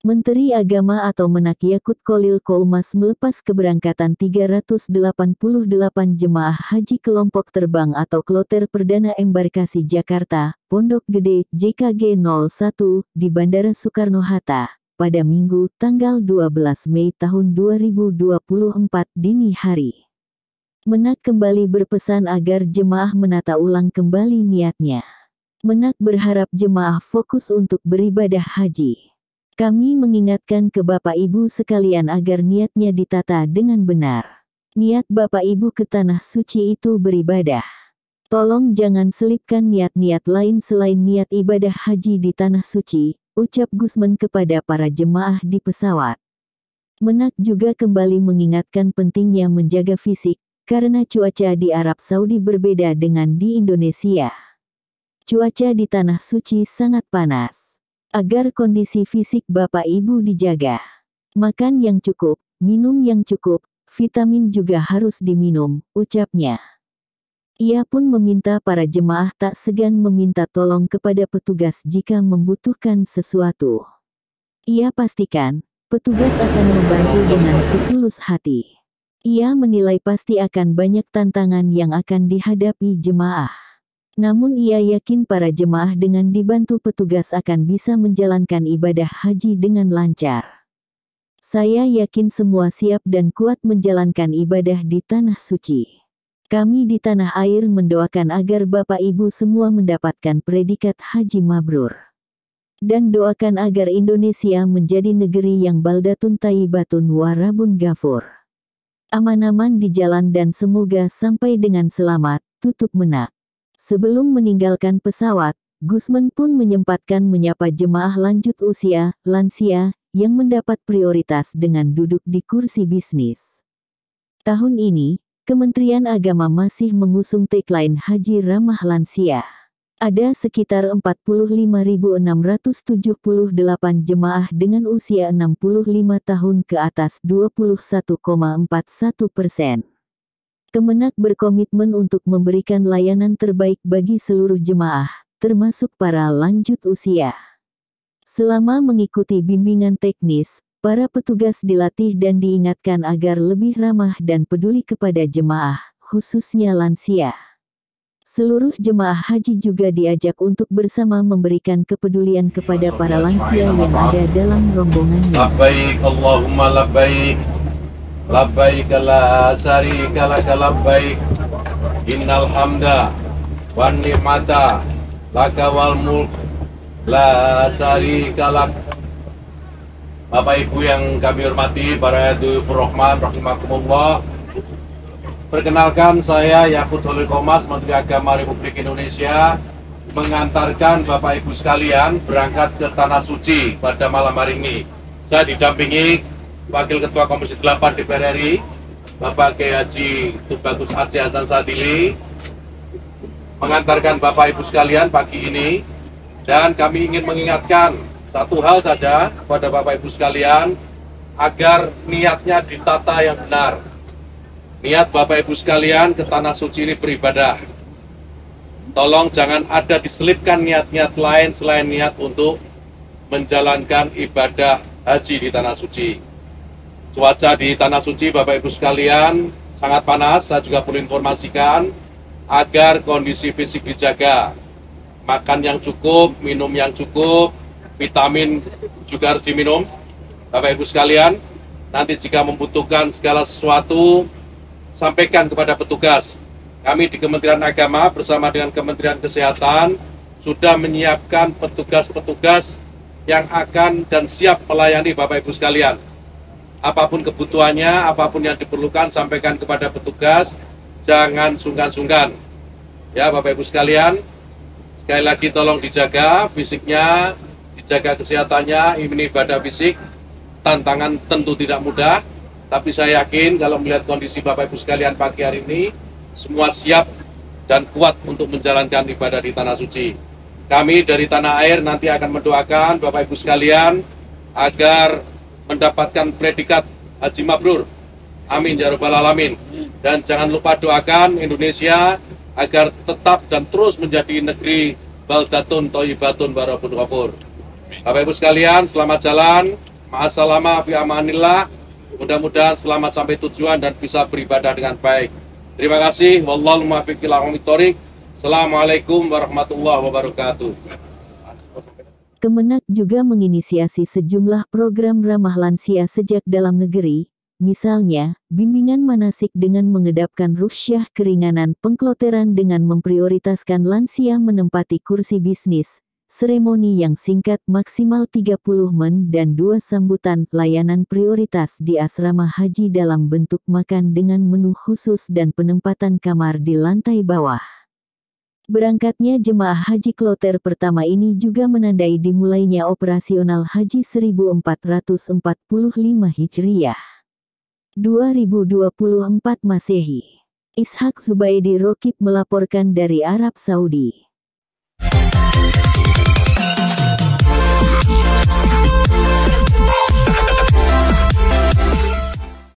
Menteri Agama atau Menak Yakut Kolil Koumas melepas keberangkatan 388 jemaah haji kelompok terbang atau kloter Perdana Embarkasi Jakarta, Pondok Gede, JKG 01, di Bandara Soekarno-Hatta, pada Minggu, tanggal 12 Mei tahun 2024 dini hari. Menak kembali berpesan agar jemaah menata ulang kembali niatnya. Menak berharap jemaah fokus untuk beribadah haji. Kami mengingatkan ke Bapak Ibu sekalian agar niatnya ditata dengan benar. Niat Bapak Ibu ke tanah suci itu beribadah. Tolong jangan selipkan niat-niat lain selain niat ibadah haji di tanah suci, ucap Gusman kepada para jemaah di pesawat. Menak juga kembali mengingatkan pentingnya menjaga fisik, karena cuaca di Arab Saudi berbeda dengan di Indonesia. Cuaca di tanah suci sangat panas agar kondisi fisik Bapak Ibu dijaga. Makan yang cukup, minum yang cukup, vitamin juga harus diminum, ucapnya. Ia pun meminta para jemaah tak segan meminta tolong kepada petugas jika membutuhkan sesuatu. Ia pastikan, petugas akan membantu dengan setulus hati. Ia menilai pasti akan banyak tantangan yang akan dihadapi jemaah. Namun ia yakin para jemaah dengan dibantu petugas akan bisa menjalankan ibadah haji dengan lancar. Saya yakin semua siap dan kuat menjalankan ibadah di tanah suci. Kami di tanah air mendoakan agar Bapak Ibu semua mendapatkan predikat haji mabrur. Dan doakan agar Indonesia menjadi negeri yang baldatun tayyibatun warabun gafur. Aman-aman di jalan dan semoga sampai dengan selamat, tutup menak. Sebelum meninggalkan pesawat, Gusman pun menyempatkan menyapa jemaah lanjut usia, lansia, yang mendapat prioritas dengan duduk di kursi bisnis. Tahun ini, Kementerian Agama masih mengusung tagline Haji Ramah Lansia. Ada sekitar 45.678 jemaah dengan usia 65 tahun ke atas 21,41 persen. Kemenak berkomitmen untuk memberikan layanan terbaik bagi seluruh jemaah, termasuk para lanjut usia. Selama mengikuti bimbingan teknis, para petugas dilatih dan diingatkan agar lebih ramah dan peduli kepada jemaah, khususnya lansia. Seluruh jemaah haji juga diajak untuk bersama memberikan kepedulian kepada para lansia yang ada dalam rombongannya labbaik la syarika lak labbaik innal hamda wan ni'mata laka wal mulk la syarika lak Bapak Ibu yang kami hormati para Duyufur Rahman rahimakumullah Perkenalkan saya Yakut Holil Komas Menteri Agama Republik Indonesia mengantarkan Bapak Ibu sekalian berangkat ke Tanah Suci pada malam hari ini. Saya didampingi Wakil Ketua Komisi 8 DPR RI, Bapak K. Haji Tubagus Aji Hasan Sadili, mengantarkan Bapak Ibu sekalian pagi ini, dan kami ingin mengingatkan satu hal saja kepada Bapak Ibu sekalian, agar niatnya ditata yang benar. Niat Bapak Ibu sekalian ke Tanah Suci ini beribadah. Tolong jangan ada diselipkan niat-niat lain selain niat untuk menjalankan ibadah haji di Tanah Suci. Cuaca di Tanah Suci, Bapak Ibu sekalian, sangat panas. Saya juga perlu informasikan agar kondisi fisik dijaga. Makan yang cukup, minum yang cukup, vitamin juga harus diminum. Bapak Ibu sekalian, nanti jika membutuhkan segala sesuatu, sampaikan kepada petugas. Kami di Kementerian Agama bersama dengan Kementerian Kesehatan sudah menyiapkan petugas-petugas yang akan dan siap melayani Bapak Ibu sekalian apapun kebutuhannya, apapun yang diperlukan sampaikan kepada petugas, jangan sungkan-sungkan. Ya, Bapak Ibu sekalian, sekali lagi tolong dijaga fisiknya, dijaga kesehatannya, ini ibadah fisik. Tantangan tentu tidak mudah, tapi saya yakin kalau melihat kondisi Bapak Ibu sekalian pagi hari ini, semua siap dan kuat untuk menjalankan ibadah di tanah suci. Kami dari tanah air nanti akan mendoakan Bapak Ibu sekalian agar mendapatkan predikat Haji Mabrur. Amin ya rabbal alamin. Dan jangan lupa doakan Indonesia agar tetap dan terus menjadi negeri baldatun toibatun Barabun Wafur. Bapak Ibu sekalian, selamat jalan. Ma'asalamah fi amanillah. Mudah-mudahan selamat sampai tujuan dan bisa beribadah dengan baik. Terima kasih. Wallahul muwaffiq Assalamualaikum warahmatullahi wabarakatuh. Kemenak juga menginisiasi sejumlah program ramah lansia sejak dalam negeri, misalnya, bimbingan manasik dengan mengedapkan rusyah keringanan pengkloteran dengan memprioritaskan lansia menempati kursi bisnis, seremoni yang singkat maksimal 30 men dan dua sambutan layanan prioritas di asrama haji dalam bentuk makan dengan menu khusus dan penempatan kamar di lantai bawah. Berangkatnya jemaah haji kloter pertama ini juga menandai dimulainya operasional haji 1445 Hijriah. 2024 Masehi. Ishak Zubaidi Rokib melaporkan dari Arab Saudi.